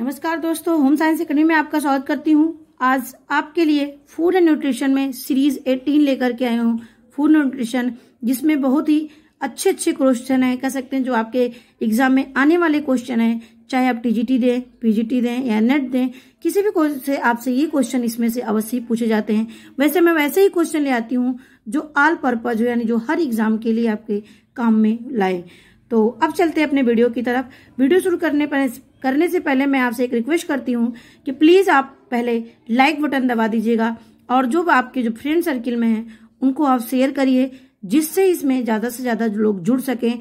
नमस्कार दोस्तों home science academy में आपका स्वागत करती हूँ आज आपके लिए फूड एंड न्यूट्रिशन में सीरीज 18 लेकर के आई हूँ फूड न्यूट्रिशन जिसमें बहुत ही अच्छे अच्छे क्वेश्चन है कह सकते हैं जो आपके एग्जाम में आने वाले क्वेश्चन है चाहे आप टीजीटी दें पीजीटी दें या नेट दें किसी भी क्वेश्चन से आपसे ये क्वेश्चन इसमें से अवश्य पूछे जाते हैं वैसे मैं वैसे ही क्वेश्चन ले आती हूँ जो ऑल पर्पज यानी जो हर एग्जाम के लिए आपके काम में लाए तो अब चलते हैं अपने वीडियो की तरफ वीडियो शुरू करने पर करने से पहले मैं आपसे एक रिक्वेस्ट करती हूँ कि प्लीज़ आप पहले लाइक बटन दबा दीजिएगा और जो आपके जो फ्रेंड सर्किल में हैं उनको आप शेयर करिए जिससे इसमें ज़्यादा से ज़्यादा लोग जुड़ सकें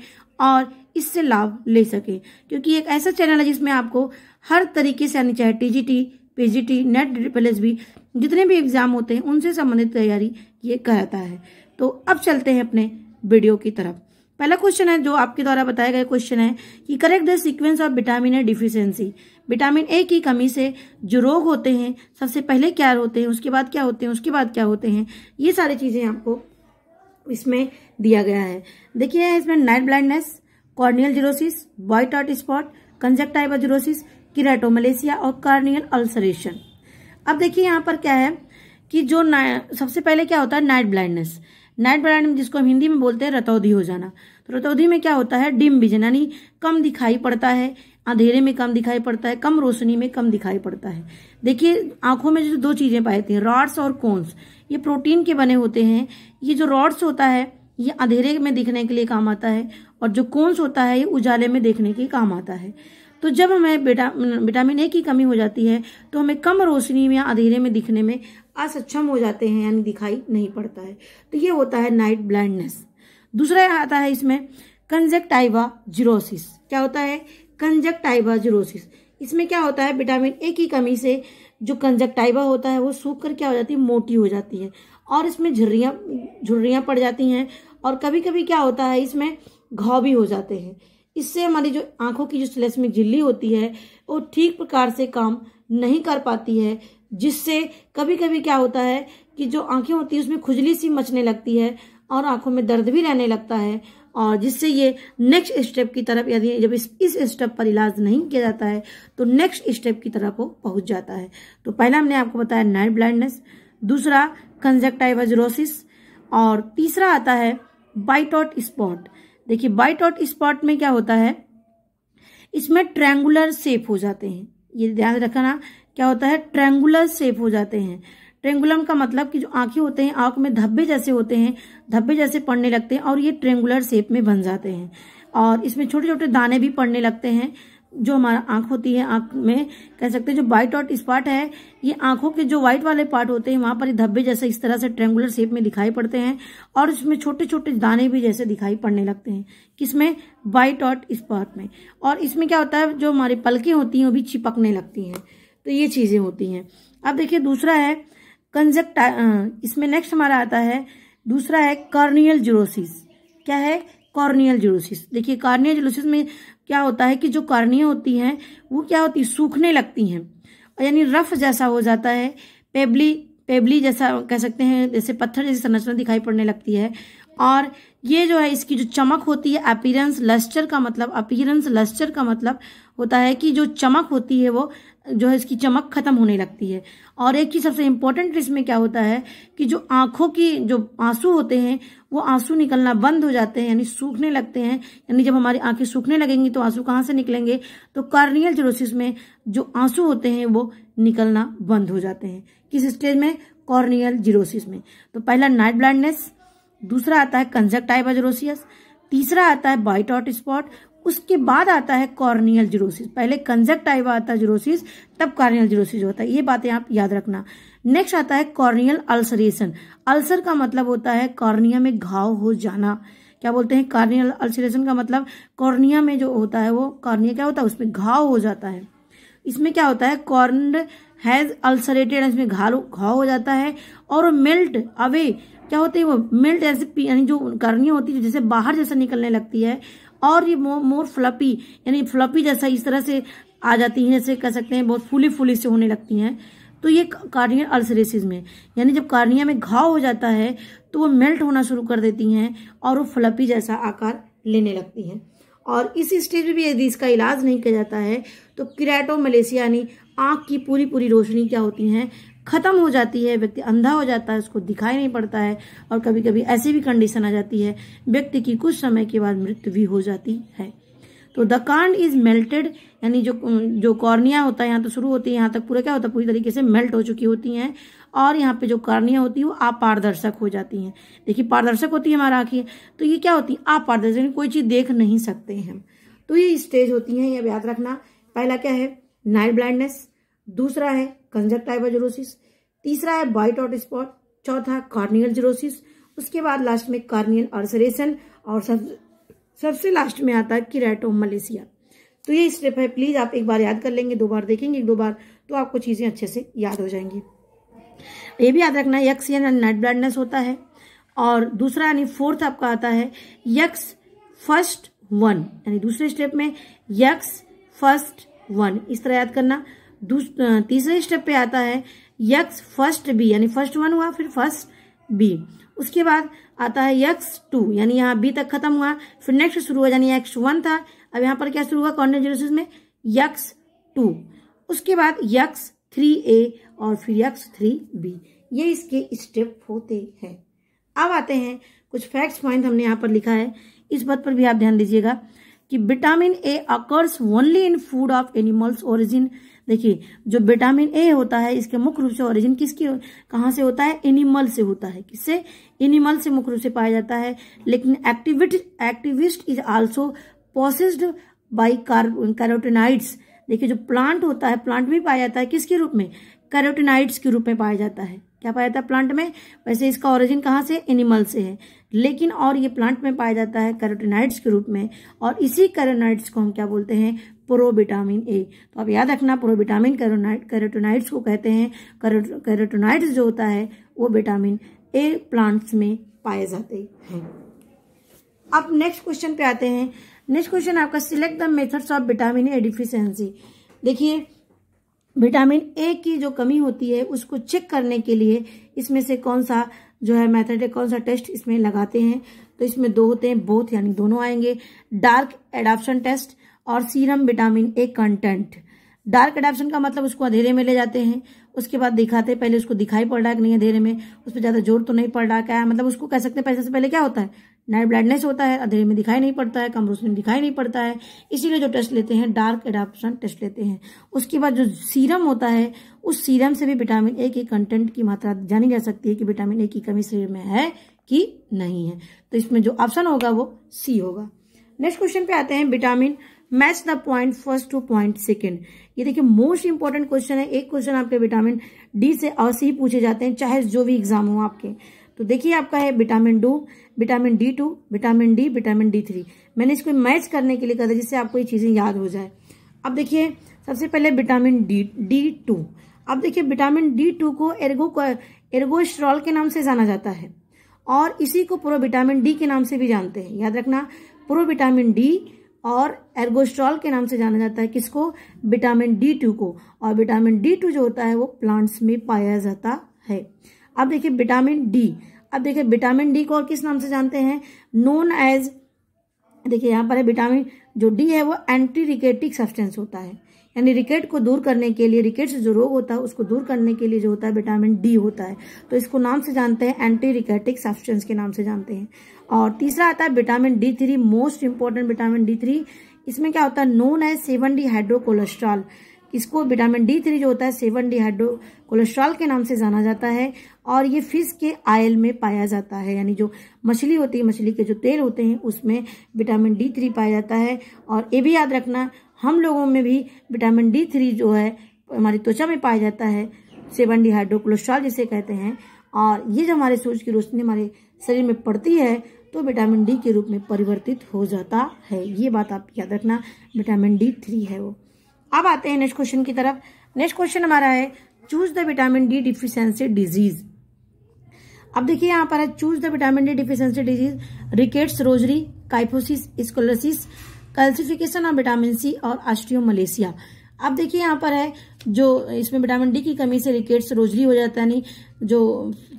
और इससे लाभ ले सकें क्योंकि एक ऐसा चैनल है जिसमें आपको हर तरीके से यानी चाहे टीजीटी पीजीटी नेट प्लस भी जितने भी एग्ज़ाम होते हैं उनसे संबंधित तैयारी ये कहता है तो अब चलते हैं अपने वीडियो की तरफ पहला क्वेश्चन है जो आपके द्वारा बताया गया क्वेश्चन है कि correct the sequence of vitamin A deficiency vitamin A की कमी से जो रोग होते हैं सबसे पहले क्या होते हैं उसके बाद क्या होते हैं उसके बाद क्या होते हैं ये सारी चीज़ें आपको इसमें दिया गया है देखिए इसमें night blindness corneal xerosis white out spot conjunctiva xerosis malacia और कार्नियल अल्सरेशन अब देखिए यहाँ पर क्या है कि जो सबसे पहले क्या होता है नाइट ब्लाइंडनेस नाइट ब्राइडनियम जिसको हम हिंदी में बोलते हैं रतौधी हो जाना तो रतौधी में क्या होता है डिम विजन यानी कम दिखाई पड़ता है अंधेरे में कम दिखाई पड़ता है कम रोशनी में कम दिखाई पड़ता है देखिए आंखों में जो दो चीजें पाई जाती हैं रॉड्स और कोन्स ये प्रोटीन के बने होते हैं ये जो रॉड्स होता है ये अंधेरे में दिखने के लिए काम आता है और जो कोन्स होता है ये उजाले में देखने के काम आता है तो जब हमें विटामिन ए की कमी हो जाती है तो हमें कम रोशनी में या अंधेरे में दिखने में असक्षम हो जाते हैं यानी दिखाई नहीं पड़ता है तो ये होता है नाइट ब्लाइंडनेस दूसरा आता है इसमें कंजक्टाइवा जीरोसिस क्या होता है कंजक्टाइवा जीरोसिस इसमें क्या होता है विटामिन ए की कमी से जो कंजक्टाइवा होता है वो सूख कर क्या हो जाती है मोटी हो जाती है और इसमें झुर्रियाँ झुर्रियाँ पड़ जाती हैं और कभी कभी क्या होता है इसमें घाव भी हो जाते हैं इससे हमारी जो आँखों की जो में झिल्ली होती है वो ठीक प्रकार से काम नहीं कर पाती है जिससे कभी कभी क्या होता है कि जो आंखें होती है उसमें खुजली सी मचने लगती है और आंखों में दर्द भी रहने लगता है और जिससे ये नेक्स्ट स्टेप की तरफ यदि जब इस इस स्टेप पर इलाज नहीं किया जाता है तो नेक्स्ट स्टेप की तरफ वो पहुंच जाता है तो पहला हमने आपको बताया नाइट ब्लाइंडनेस दूसरा कंजक्टाइवाजरोसिस और तीसरा आता है बाइटॉट स्पॉट देखिए बाइटॉट स्पॉट में क्या होता है इसमें ट्रैंगुलर सेप हो जाते हैं ये ध्यान रखना क्या होता है ट्रेंगुलर शेप हो जाते हैं ट्रेंगुलम का मतलब कि जो आंखें होते हैं आंख में धब्बे जैसे होते हैं धब्बे जैसे पड़ने लगते हैं और ये ट्रेंगुलर शेप में बन जाते हैं और इसमें छोटे छोटे दाने भी पड़ने लगते हैं जो हमारा आंख होती है आंख में कह सकते हैं जो व्हाइट और स्पॉट है ये आंखों के जो व्हाइट वाले पार्ट होते हैं वहां पर धब्बे जैसे इस तरह से ट्रेंगुलर शेप में दिखाई पड़ते हैं और इसमें छोटे छोटे दाने भी जैसे दिखाई पड़ने लगते हैं किसमें व्हाइट और स्पॉट में और इसमें क्या होता है जो हमारी पलकें होती हैं वो भी चिपकने लगती हैं तो ये चीज़ें होती हैं अब देखिए दूसरा है कंजक्टा इसमें नेक्स्ट हमारा आता है दूसरा है कॉर्नियल जुरोसिस क्या है कॉर्नियल जूरोसिस देखिए कॉर्नियल जुरोसिस में क्या होता है कि जो कॉर्निया होती हैं वो क्या होती है सूखने लगती हैं और यानी रफ जैसा हो जाता है पेबली पेबली जैसा कह सकते हैं जैसे पत्थर जैसी संरचना दिखाई पड़ने लगती है और ये जो है इसकी जो चमक होती है अपीरेंस लस्टर का मतलब अपीरेंस लस्टर का मतलब होता है कि जो चमक होती है वो जो है इसकी चमक खत्म होने लगती है और एक चीज सबसे इम्पोर्टेंट इसमें क्या होता है कि जो आंखों की जो आंसू होते हैं वो आंसू निकलना बंद हो जाते हैं यानी सूखने लगते हैं यानी जब हमारी आंखें सूखने लगेंगी तो आंसू कहाँ से निकलेंगे तो कार्नियल जरोसिस में जो आंसू होते हैं वो निकलना बंद हो जाते हैं किस स्टेज में कॉर्नियल जीरोसिस में तो पहला नाइट ब्लाइंडनेस दूसरा आता है कंजक्टाइवाजरोसियस तीसरा आता है बाइट आउट स्पॉट उसके बाद आता है कॉर्नियल जीरोसिस पहले कंजक्टाइवा आता है जीरोसिस तब कॉर्नियल जीरोसिस होता है ये बातें आप याद रखना नेक्स्ट आता है कॉर्नियल अल्सरेशन अल्सर का मतलब होता है कॉर्निया में घाव हो जाना क्या बोलते हैं कार्नियल अल्सरेशन का मतलब कॉर्निया में जो होता है वो कॉर्निया क्या होता है उसमें घाव हो जाता है इसमें क्या होता है कॉर्न हैज अल्सरेटेड इसमें घाव घाव हो जाता है और मेल्ट अवे क्या होते हैं वो मेल्ट ऐसे यानी जो कॉर्निया होती है जैसे बाहर जैसे निकलने लगती है और ये मोर मोर फ्लपी यानी फ्लपी जैसा इस तरह से आ जाती है जैसे कह सकते हैं बहुत फूली फूली से होने लगती हैं तो ये कार्निया अल्सरेसिस में यानी जब कार्निया में घाव हो जाता है तो वो मेल्ट होना शुरू कर देती हैं और वो फ्लपी जैसा आकार लेने लगती हैं और इसी स्टेज में भी यदि इसका इलाज नहीं किया जाता है तो क्रैटोमलेसिया यानी आँख की पूरी पूरी रोशनी क्या होती हैं खत्म हो जाती है व्यक्ति अंधा हो जाता है उसको दिखाई नहीं पड़ता है और कभी कभी ऐसी भी कंडीशन आ जाती है व्यक्ति की कुछ समय के बाद मृत्यु भी हो जाती है तो द कांड इज मेल्टेड यानी जो जो कॉर्निया होता है यहाँ तो शुरू होती है यहाँ तक पूरा क्या होता है पूरी तरीके से मेल्ट हो चुकी होती हैं और यहाँ पे जो कॉर्निया होती है वो अपारदर्शक हो जाती हैं देखिए पारदर्शक होती है हमारा आँखें तो ये क्या होती है अपारदर्शक यानी कोई चीज़ देख नहीं सकते हम तो ये स्टेज होती हैं ये याद रखना पहला क्या है नाइट ब्लाइंडनेस दूसरा है कंजक्टाइवा जोरोसिस तीसरा है वाइट आउट स्पॉट चौथा कार्नियल जोरोसिस उसके बाद लास्ट में कार्नियल अर्सरेशन और सब सबसे लास्ट में आता है किराटो मलेशिया तो ये स्टेप है प्लीज़ आप एक बार याद कर लेंगे दो बार देखेंगे एक दो बार तो आपको चीज़ें अच्छे से याद हो जाएंगी ये भी याद रखना यक्स यानी नेट ब्लाइंडनेस होता है और दूसरा यानी फोर्थ आपका आता है यक्स फर्स्ट वन यानी दूसरे स्टेप में यक्स फर्स्ट वन इस तरह याद करना तीसरे स्टेप पे आता है यक्स फर्स्ट बी यानी फर्स्ट वन हुआ फिर फर्स्ट बी उसके बाद आता है यक्स टू यानी यहाँ बी तक खत्म हुआ फिर नेक्स्ट शुरू हुआ यानी यक्स वन था अब यहाँ पर क्या शुरू हुआ कॉन्टेंट में यक्स टू उसके बाद यक्स थ्री ए और फिर यक्स थ्री बी ये इसके स्टेप होते हैं अब आते हैं कुछ फैक्ट्स पॉइंट हमने यहाँ पर लिखा है इस बात पर भी आप ध्यान दीजिएगा कि vitamin A occurs only in food of animals origin देखिए जो विटामिन ए होता है इसके मुख्य रूप से ओरिजिन किसकी कहाँ से होता है एनिमल से होता है किससे एनिमल से मुख्य रूप से पाया जाता है लेकिन activity activist is also possessed by carotenoids देखिए जो प्लांट होता है प्लांट में पाया जाता है किसके रूप में कैरोटेनाइड्स के रूप में पाया जाता है क्या पाया जाता है प्लांट में वैसे इसका ओरिजिन कहाँ से एनिमल से है लेकिन और ये प्लांट में पाया जाता है कैरोटेनाइड्स के रूप में और इसी कैरोनाइड्स को हम क्या बोलते हैं प्रोविटामिन ए तो आप याद रखना प्रोविटामिन कैरोटोनाइड्स को कहते हैं कैरोटोनाइड्स जो होता है वो विटामिन ए प्लांट्स में पाए जाते हैं अब नेक्स्ट क्वेश्चन पे आते हैं नेक्स्ट क्वेश्चन आपका select the methods of vitamin A deficiency देखिए विटामिन ए की जो कमी होती है उसको चेक करने के लिए इसमें से कौन सा जो है मेथड है कौन सा टेस्ट इसमें लगाते हैं तो इसमें दो होते हैं बोथ यानी दोनों आएंगे डार्क एडॉप्शन टेस्ट और serum vitamin A content dark adaptation का मतलब उसको अंधेरे में ले जाते हैं उसके बाद दिखाते पहले उसको दिखाई पड़ रहा है कि नहीं अंधेरे में उस पर ज़्यादा जोर तो नहीं पड़ रहा क्या है मतलब उसको कह सकते हैं पैसे से पहले क्या होता है नाइट ब्लाइंडनेस होता है अंधेरे में दिखाई नहीं पड़ता है कम रोशनी में दिखाई नहीं पड़ता है इसीलिए जो टेस्ट लेते हैं डार्क एडाप्शन टेस्ट लेते हैं उसके बाद जो सीरम होता है उस सीरम से भी विटामिन ए के कंटेंट की मात्रा जानी जा सकती है कि विटामिन ए की कमी शरीर में है कि नहीं है तो इसमें जो ऑप्शन होगा वो सी होगा नेक्स्ट क्वेश्चन पे आते हैं vitamin match the point first to point second ये देखिए मोस्ट इंपॉर्टेंट क्वेश्चन है एक क्वेश्चन आपके विटामिन डी से अवश्य ही पूछे जाते हैं चाहे जो भी एग्जाम हो आपके तो देखिए आपका है विटामिन डू vitamin D two vitamin D vitamin D three मैंने इसको मैच करने के लिए कहा था जिससे आपको ये चीज़ें याद हो जाए अब देखिए सबसे पहले विटामिन डी डी टू अब देखिए विटामिन डी टू को एर्गो एर्गोस्ट्रॉल के नाम से जाना जाता है और इसी को प्रो विटामिन डी के नाम से भी जानते हैं याद रखना प्रो विटामिन डी और एर्गोस्ट्रॉल के नाम से जाना जाता है किसको विटामिन डी टू को और विटामिन डी टू जो होता है वो प्लांट्स में पाया जाता है अब देखिए विटामिन डी अब देखिए विटामिन डी को और किस नाम से जानते हैं नोन एज देखिए यहाँ पर है विटामिन जो डी है वो एंटी रिकेटिक सब्सटेंस होता है यानी रिकेट को दूर करने के लिए रिकेट से जो रोग होता है उसको दूर करने के लिए जो होता है विटामिन डी होता है तो इसको नाम से जानते हैं एंटी रिकेटिक सब्सटेंस के नाम से जानते हैं और तीसरा आता है vitamin D three most important vitamin D three इसमें क्या होता है नोन है सेवन डी हाइड्रो कोलेस्ट्रॉल इसको विटामिन डी थ्री जो होता है सेवन डी हाइड्रो कोलेस्ट्रॉल के नाम से जाना जाता है और ये फिश के आयल में पाया जाता है यानी जो मछली होती है मछली के जो तेल होते हैं उसमें विटामिन डी थ्री पाया जाता है और ये भी याद रखना हम लोगों में भी विटामिन डी थ्री जो है हमारी त्वचा में पाया जाता है सेवन हाइड्रोकोलेस्ट्रॉल जिसे कहते हैं और ये जो हमारे सूर्य की रोशनी हमारे शरीर में पड़ती है तो विटामिन डी के रूप में परिवर्तित हो जाता है ये बात आप याद रखना विटामिन डी थ्री है वो अब आते हैं नेक्स्ट क्वेश्चन की तरफ नेक्स्ट क्वेश्चन हमारा है choose the vitamin D deficiency disease अब देखिए यहाँ पर है choose the vitamin D deficiency disease rickets rosary kyphosis scoliosis calcification of vitamin C और मलेशिया अब देखिए यहाँ पर है जो इसमें विटामिन डी की कमी से रिकेट्स रोजली हो जाता है जो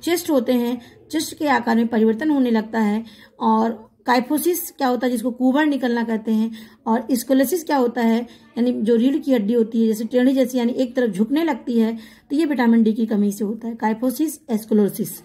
चेस्ट होते हैं चेस्ट के आकार में परिवर्तन होने लगता है और काइफोसिस क्या होता है जिसको कुबर निकलना कहते हैं और स्कोलेसिस क्या होता है यानी जो रीढ़ की हड्डी होती है जैसे टेढ़ी जैसी यानी एक तरफ झुकने लगती है तो ये विटामिन डी की कमी से होता है काइफोसिस एस्कोलोसिस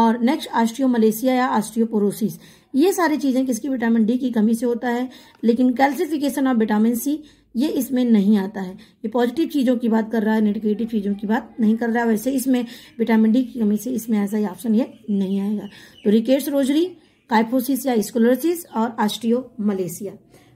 और नेक्स्ट मलेशिया या ऑस्ट्रियोपोरोसिस ये सारी चीज़ें किसकी विटामिन डी की कमी से होता है लेकिन कैल्सिफिकेशन ऑफ विटामिन सी ये इसमें नहीं आता है ये पॉजिटिव चीज़ों की बात कर रहा है नेगेटिव चीज़ों की बात नहीं कर रहा है वैसे इसमें विटामिन डी की कमी से इसमें ऐसा ही ऑप्शन ये नहीं आएगा तो रिकेट्स रोजरी काइफोसिस या स्कोलोसिस और आस्टियो मलेशिया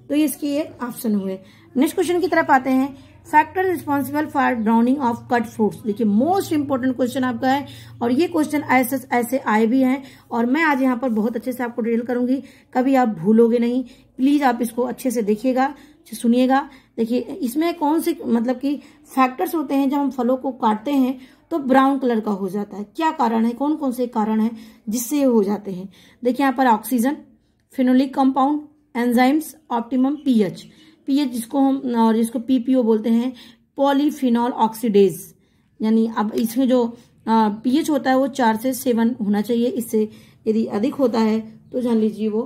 तो ये इसके ये ऑप्शन हुए नेक्स्ट क्वेश्चन की तरफ आते हैं factor responsible for browning of cut fruits देखिए मोस्ट इंपॉर्टेंट क्वेश्चन आपका है और ये क्वेश्चन ऐसे ऐसे आए भी हैं और मैं आज यहाँ पर बहुत अच्छे से आपको डिटेल करूंगी कभी आप भूलोगे नहीं प्लीज आप इसको अच्छे से देखिएगा सुनिएगा देखिए इसमें कौन से मतलब कि फैक्टर्स होते हैं जब हम फलों को काटते हैं तो ब्राउन कलर का हो जाता है क्या कारण है कौन कौन से कारण है जिससे ये हो जाते हैं देखिए यहाँ पर oxygen phenolic compound enzymes optimum pH H तो जिसको हम और जिसको पीपीओ बोलते हैं पॉलीफिनॉल ऑक्सीडेज यानी अब इसमें जो पीएच होता है वो चार से सेवन होना चाहिए इससे यदि अधिक होता है तो जान लीजिए वो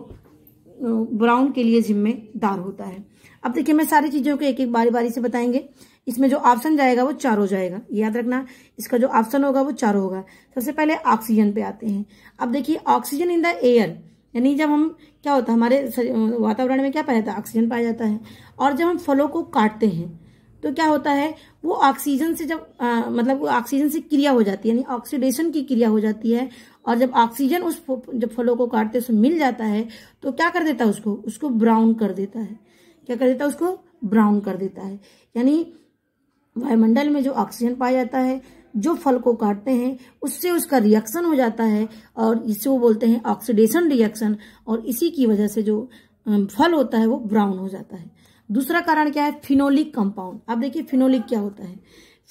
ब्राउन के लिए जिम्मेदार होता है अब देखिए मैं सारी चीज़ों को एक एक बारी बारी से बताएंगे इसमें जो ऑप्शन जाएगा वो चार हो जाएगा याद रखना इसका जो ऑप्शन होगा वो चार होगा सबसे पहले ऑक्सीजन पे आते हैं अब देखिए ऑक्सीजन इन द एयर यानी जब हम क्या होता है हमारे वातावरण में क्या पाया जाता है ऑक्सीजन पाया जाता है और जब हम फलों को काटते हैं तो क्या होता है वो ऑक्सीजन से जब आ, मतलब ऑक्सीजन से क्रिया हो जाती है यानी ऑक्सीडेशन की क्रिया हो जाती है और जब ऑक्सीजन उस जब फलों को काटते उसमें मिल जाता है तो क्या कर देता है उसको उसको ब्राउन कर देता है क्या कर देता है उसको ब्राउन कर देता है यानी वायुमंडल में जो ऑक्सीजन पाया जाता है जो फल को काटते हैं उससे उसका रिएक्शन हो जाता है और इसे वो बोलते हैं ऑक्सीडेशन रिएक्शन और इसी की वजह से जो फल होता है वो ब्राउन हो जाता है दूसरा कारण क्या है फिनोलिक कंपाउंड आप देखिए फिनोलिक क्या होता है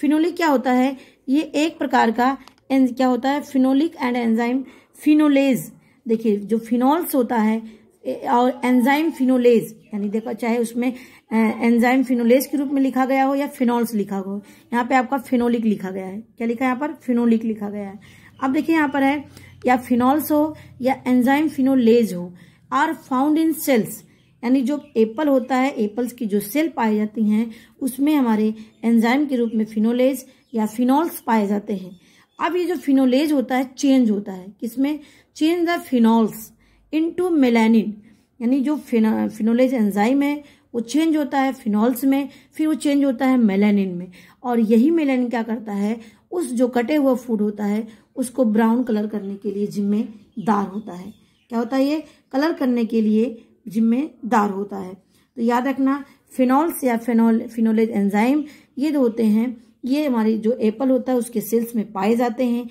फिनोलिक क्या होता है ये एक प्रकार का क्या होता है फिनोलिक एंड एंजाइम फिनोलेज देखिए जो फिनॉल्स होता है और एंजाइम फिनोलेज यानी देखो चाहे उसमें एंजाइम फिनोलेज के रूप में लिखा गया हो या फिनोल्स लिखा हो यहाँ पे आपका फिनोलिक लिखा गया है क्या लिखा है यहाँ पर फिनोलिक लिखा गया है अब देखिए यहाँ पर है या फिनॉल्स हो या एंजाइम फिनोलेज हो आर फाउंड इन सेल्स यानी जो एप्पल होता है एप्पल्स की जो सेल पाई जाती हैं उसमें हमारे एंजाइम के रूप में फिनोलेज या फिनॉल्स पाए जाते हैं अब ये जो फिनोलेज होता है चेंज होता है किसमें change the phenols into melanin यानी जो फिनोलेज एंजाइम है वो चेंज होता है फिनॉल्स में फिर वो चेंज होता है मेलानिन में और यही मेलानिन क्या करता है उस जो कटे हुआ फूड होता है उसको ब्राउन कलर करने के लिए जिम्मेदार होता है क्या होता है ये कलर करने के लिए जिम्मेदार होता है तो याद रखना फिनॉल्स या फिनॉल फिनोलेज एंजाइम ये जो होते हैं ये हमारे जो एप्पल होता है उसके सेल्स में पाए जाते हैं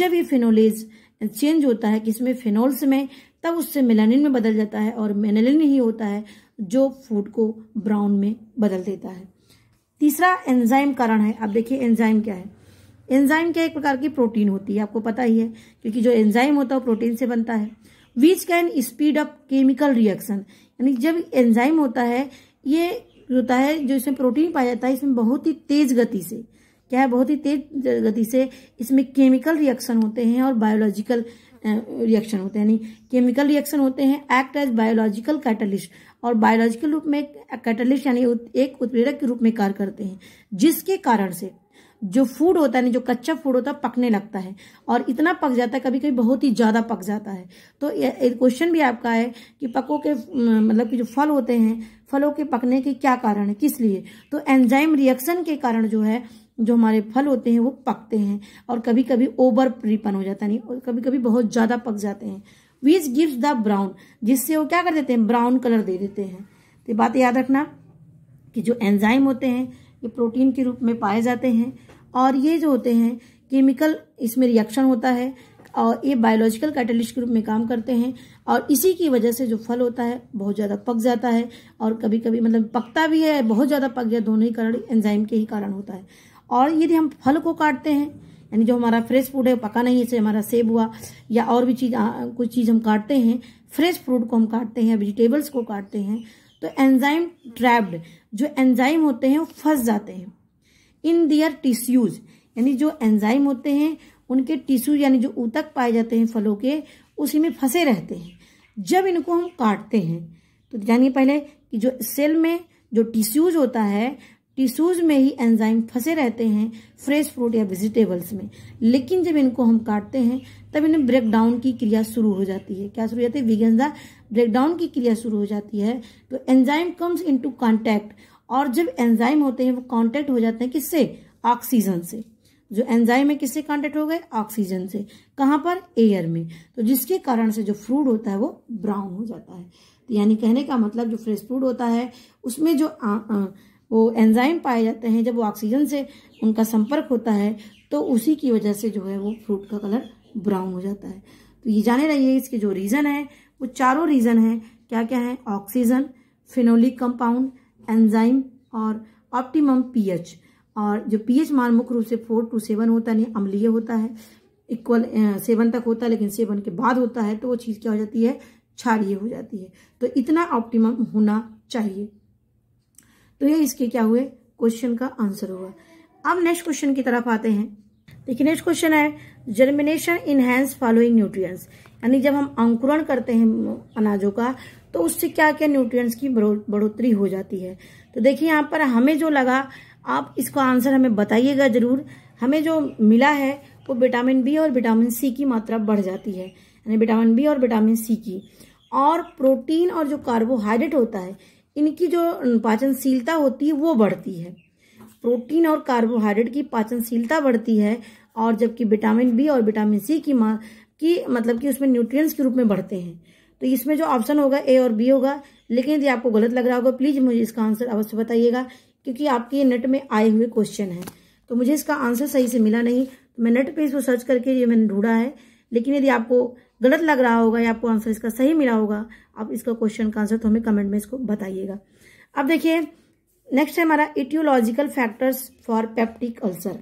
जब ये फिनोलेज चेंज होता है किसमें फिनॉल्स में तब उससे मेलानिन में बदल जाता है और मेनेलिन ही होता है जो फूड को ब्राउन में बदल देता है तीसरा एंजाइम कारण है आप देखिए एंजाइम क्या है एंजाइम क्या एक प्रकार की प्रोटीन होती है आपको पता ही है क्योंकि जो एंजाइम होता है वो प्रोटीन से बनता है which can speed up chemical reaction यानी जब एंजाइम होता है ये होता है जो इसमें प्रोटीन पाया जाता है इसमें बहुत ही तेज गति से क्या है बहुत ही तेज गति से इसमें केमिकल रिएक्शन होते हैं और बायोलॉजिकल रिएक्शन होते हैं यानी केमिकल रिएक्शन होते हैं एक्ट एज बायोलॉजिकल कैटलिस्ट और बायोलॉजिकल रूप में कैटलिस्ट यानी एक उत्प्रेरक के रूप में कार्य करते हैं जिसके कारण से जो फूड होता है जो कच्चा फूड होता है पकने लगता है और इतना पक जाता है कभी कभी बहुत ही ज़्यादा पक जाता है तो एक क्वेश्चन भी आपका है कि पको के मतलब कि जो फल होते हैं फलों के पकने के क्या कारण है किस लिए तो एंजाइम रिएक्शन के कारण जो है जो हमारे फल होते हैं वो पकते हैं और कभी कभी ओवर रिपन हो जाता नहीं और कभी कभी बहुत ज़्यादा पक जाते हैं विच गिव्स द ब्राउन जिससे वो क्या कर देते हैं ब्राउन कलर दे देते हैं तो बात याद रखना कि जो एंजाइम होते हैं ये प्रोटीन के रूप में पाए जाते हैं और ये जो होते हैं केमिकल इसमें रिएक्शन होता है और ये बायोलॉजिकल कैटलिस्ट के रूप में काम करते हैं और इसी की वजह से जो फल होता है बहुत ज़्यादा पक जाता है और कभी कभी मतलब पकता भी है बहुत ज़्यादा पक गया दोनों ही कारण एंजाइम के ही कारण होता है और यदि हम फल को काटते हैं यानी जो हमारा फ्रेश फूड है पका नहीं इसे हमारा सेब हुआ या और भी चीज कुछ चीज़ हम काटते हैं फ्रेश फ्रूट को हम काटते हैं वेजिटेबल्स को काटते हैं तो एंजाइम ट्रैप्ड जो एंजाइम होते हैं वो फंस जाते हैं इन दियर टिश्यूज यानी जो एंजाइम होते हैं उनके टिश्यू यानी जो ऊतक पाए जाते हैं फलों के उसी में फंसे रहते हैं जब इनको हम काटते हैं तो जानिए पहले कि जो सेल में जो टिश्यूज होता है टिश्यूज में ही एंजाइम फंसे रहते हैं फ्रेश फ्रूट या वेजिटेबल्स में लेकिन जब इनको हम काटते हैं तब इन्हें ब्रेकडाउन की क्रिया शुरू हो जाती है क्या शुरू हो जाती है विगेंजा ब्रेकडाउन की क्रिया शुरू हो जाती है तो एंजाइम कम्स इनटू कांटेक्ट और जब एंजाइम होते हैं वो कांटेक्ट हो जाते हैं किससे ऑक्सीजन से जो एंजाइम है किससे कांटेक्ट हो गए ऑक्सीजन से कहाँ पर एयर में तो जिसके कारण से जो फ्रूट होता है वो ब्राउन हो जाता है तो यानी कहने का मतलब जो फ्रेश फ्रूट होता है उसमें जो आ, आ, वो एंजाइम पाए जाते हैं जब वो ऑक्सीजन से उनका संपर्क होता है तो उसी की वजह से जो है वो फ्रूट का कलर ब्राउन हो जाता है तो ये जाने रहिए इसके जो रीज़न है वो चारों रीज़न है क्या क्या है ऑक्सीजन फिनोलिक कंपाउंड एंजाइम और ऑप्टिमम पीएच और जो पीएच मान मुख्य रूप से फोर टू सेवन होता है अम्लीय होता है इक्वल सेवन तक होता है लेकिन सेवन के बाद होता है तो वो चीज़ क्या हो जाती है क्षारिय हो जाती है तो इतना ऑप्टिमम होना चाहिए तो ये इसके क्या हुए क्वेश्चन का आंसर हुआ अब नेक्स्ट क्वेश्चन की तरफ आते हैं देखिए नेक्स्ट क्वेश्चन है जर्मिनेशन इनहेंस फॉलोइंग न्यूट्रिएंट्स यानी जब हम अंकुरण करते हैं अनाजों का तो उससे क्या क्या न्यूट्रिएंट्स की बढ़ोतरी हो जाती है तो देखिए यहाँ पर हमें जो लगा आप इसका आंसर हमें बताइएगा जरूर हमें जो मिला है वो विटामिन बी और विटामिन सी की मात्रा बढ़ जाती है यानी विटामिन बी और विटामिन सी की और प्रोटीन और जो कार्बोहाइड्रेट होता है इनकी जो पाचनशीलता होती है वो बढ़ती है प्रोटीन और कार्बोहाइड्रेट की पाचनशीलता बढ़ती है और जबकि विटामिन बी और विटामिन सी की मा की मतलब कि उसमें न्यूट्रिएंट्स के रूप में बढ़ते हैं तो इसमें जो ऑप्शन होगा ए और बी होगा लेकिन यदि आपको गलत लग रहा होगा प्लीज़ मुझे इसका आंसर अवश्य बताइएगा क्योंकि आपके नेट में आए हुए क्वेश्चन है तो मुझे इसका आंसर सही से मिला नहीं तो मैं नेट पर इसको सर्च करके ये मैंने ढूंढा है लेकिन यदि आपको गलत लग रहा होगा या आपको आंसर इसका सही मिला होगा आप इसका क्वेश्चन का आंसर तो हमें कमेंट में इसको बताइएगा अब देखिए नेक्स्ट है हमारा aetiological factors for peptic ulcer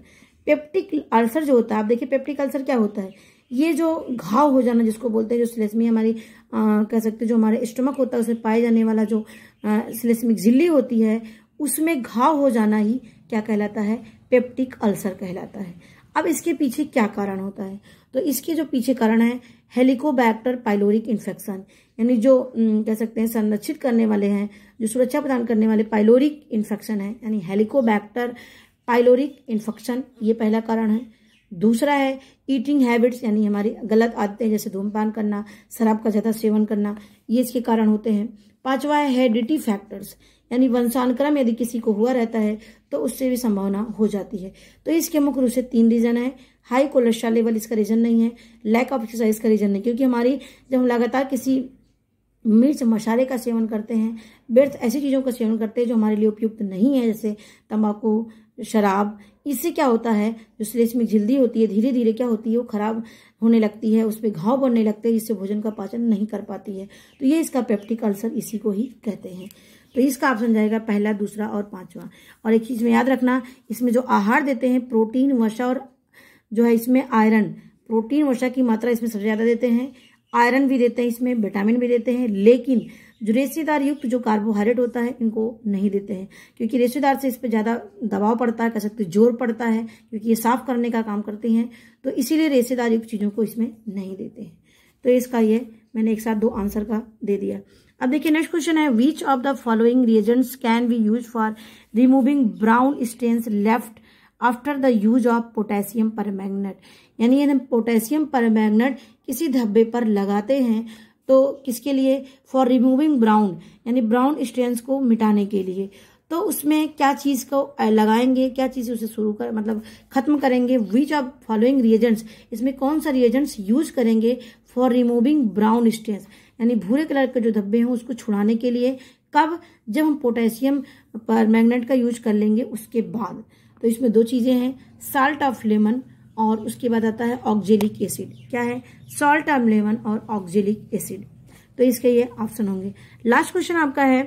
peptic ulcer जो होता है आप देखिए पेप्टिक अल्सर क्या होता है ये जो घाव हो जाना जिसको बोलते हैं जो स्लेसमी हमारी आ, कह सकते हैं जो हमारे स्टमक होता है उसमें पाए जाने वाला जो स्लेसमिक झिल्ली होती है उसमें घाव हो जाना ही क्या कहलाता है पेप्टिक अल्सर कहलाता है अब इसके पीछे क्या कारण होता है तो इसके जो पीछे कारण है हेलिकोबैक्टर पाइलोरिक इन्फेक्शन यानी जो कह सकते हैं संरक्षित करने वाले हैं जो सुरक्षा प्रदान करने वाले पाइलोरिक इन्फेक्शन है यानी हेलिकोबैक्टर पाइलोरिक इन्फेक्शन ये पहला कारण है दूसरा है ईटिंग हैबिट्स यानी हमारी गलत आदतें जैसे धूमपान करना शराब का ज़्यादा सेवन करना ये इसके कारण होते हैं पांचवा है हेडिटी फैक्टर्स यानी वंशानुक्रम यदि किसी को हुआ रहता है तो उससे भी संभावना हो जाती है तो इसके मुख्य रूप से तीन रीजन है हाई कोलेस्ट्रॉल लेवल इसका रीजन नहीं है लैक ऑफ एक्सरसाइज का रीजन नहीं क्योंकि हमारी जब हम लगातार किसी मिर्च मसाले का सेवन करते हैं व्यर्थ ऐसी चीज़ों का सेवन करते हैं जो हमारे लिए उपयुक्त नहीं है जैसे तंबाकू शराब इससे क्या होता है जो श्लेष में झिल्दी होती है धीरे धीरे क्या होती है वो खराब होने लगती है उस पर घाव बनने लगते हैं जिससे भोजन का पाचन नहीं कर पाती है तो ये इसका पेप्टिक अल्सर इसी को ही कहते हैं तो इसका ऑप्शन जाएगा पहला दूसरा और पांचवा और एक चीज में याद रखना इसमें जो आहार देते हैं प्रोटीन वसा और जो है इसमें आयरन प्रोटीन वसा की मात्रा इसमें सबसे ज्यादा देते हैं आयरन भी देते हैं इसमें विटामिन भी देते हैं लेकिन जो रेशेदार युक्त जो कार्बोहाइड्रेट होता है इनको नहीं देते हैं क्योंकि रेशेदार से इस पर ज़्यादा दबाव पड़ता है कह सकते जोर पड़ता है क्योंकि ये साफ करने का काम करती हैं तो इसीलिए रेशेदार युक्त चीज़ों को इसमें नहीं देते हैं तो इसका ये मैंने एक साथ दो आंसर का दे दिया अब देखिए नेक्स्ट क्वेश्चन है which of the following reagents can be use for removing brown stains left after the use of potassium permanganate यानी यदि पोटेशियम परमैग्नेट किसी धब्बे पर लगाते हैं तो किसके लिए फॉर रिमूविंग ब्राउन यानी ब्राउन स्टेन्स को मिटाने के लिए तो उसमें क्या चीज़ को लगाएंगे क्या चीज़ उसे शुरू कर मतलब खत्म करेंगे विच ऑफ फॉलोइंग रिएजेंट्स इसमें कौन सा रिएजेंट्स यूज करेंगे फॉर रिमूविंग ब्राउन स्टेन्स यानी भूरे कलर के जो धब्बे हैं उसको छुड़ाने के लिए कब जब हम पोटेशियम पर मैगनेट का यूज कर लेंगे उसके बाद तो इसमें दो चीज़ें हैं साल्ट ऑफ लेमन और उसके बाद आता है ऑक्जेलिक एसिड क्या है सॉल्ट ऑफ लेमन और ऑक्जेलिक एसिड तो इसके ये ऑप्शन होंगे लास्ट क्वेश्चन आपका है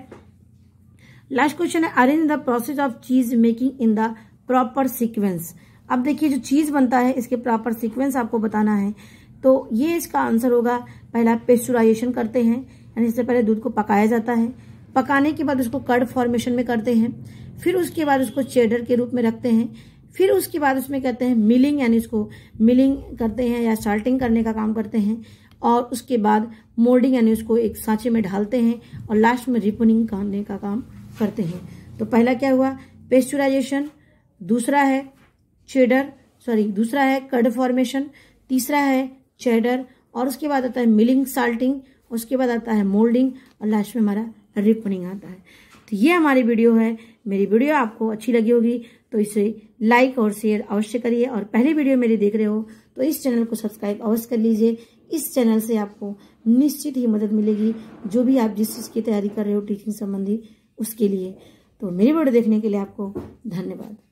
लास्ट क्वेश्चन है arrange the process of cheese making in the proper sequence अब देखिए जो चीज बनता है इसके प्रॉपर सीक्वेंस आपको बताना है तो ये इसका आंसर होगा पहला पेस्चुराइजेशन करते हैं यानी इससे पहले दूध को पकाया जाता है पकाने के बाद उसको कर्ड फॉर्मेशन में करते हैं फिर उसके बाद उसको चेडर के रूप में रखते हैं फिर उसके बाद उसमें कहते हैं मिलिंग यानी इसको मिलिंग करते हैं या साल्टिंग करने का काम करते हैं और उसके बाद मोल्डिंग यानी उसको एक सांचे में ढालते हैं और लास्ट में रिपनिंग करने का काम करते हैं तो पहला क्या हुआ पेस्चुराइजेशन दूसरा है चेडर सॉरी दूसरा है कर्ड फॉर्मेशन तीसरा है चेडर और उसके बाद आता है मिलिंग साल्टिंग उसके बाद आता है मोल्डिंग और लास्ट में हमारा रिपनिंग आता है तो ये हमारी वीडियो है मेरी वीडियो आपको अच्छी लगी होगी तो इसे लाइक और शेयर अवश्य करिए और पहली वीडियो मेरी देख रहे हो तो इस चैनल को सब्सक्राइब अवश्य कर लीजिए इस चैनल से आपको निश्चित ही मदद मिलेगी जो भी आप जिस चीज़ की तैयारी कर रहे हो टीचिंग संबंधी उसके लिए तो मेरी वीडियो देखने के लिए आपको धन्यवाद